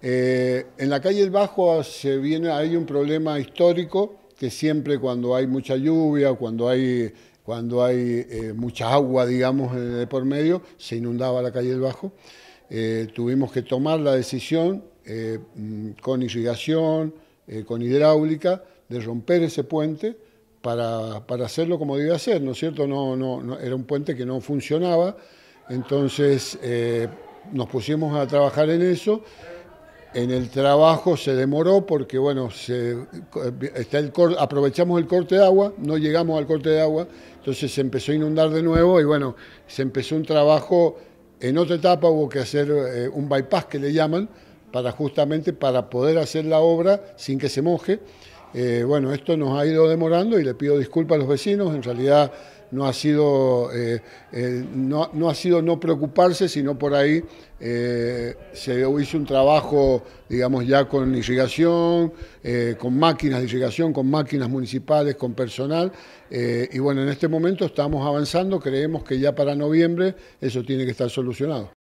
Eh, en la calle El Bajo se viene, hay un problema histórico que siempre cuando hay mucha lluvia, cuando hay, cuando hay eh, mucha agua, digamos, de por medio, se inundaba la calle El Bajo. Eh, tuvimos que tomar la decisión mm, con irrigación, con hidráulica, de romper ese puente para, hacerlo como debía ser, ¿no es cierto? No, no, era un puente que no funcionaba, entonces nos pusimos a trabajar en eso en el trabajo se demoró porque, bueno, se, aprovechamos el corte de agua, no llegamos al corte de agua, entonces se empezó a inundar de nuevo y, bueno, se empezó un trabajo. En otra etapa hubo que hacer eh, un bypass que le llaman, para justamente para poder hacer la obra sin que se moje. Eh, bueno, esto nos ha ido demorando y le pido disculpas a los vecinos. En realidad no ha sido, eh, no, no, ha sido no preocuparse, sino por ahí eh, se hizo un trabajo, digamos, ya con irrigación, con máquinas de irrigación, con máquinas municipales, con personal. y bueno, en este momento estamos avanzando, creemos que ya para noviembre eso tiene que estar solucionado.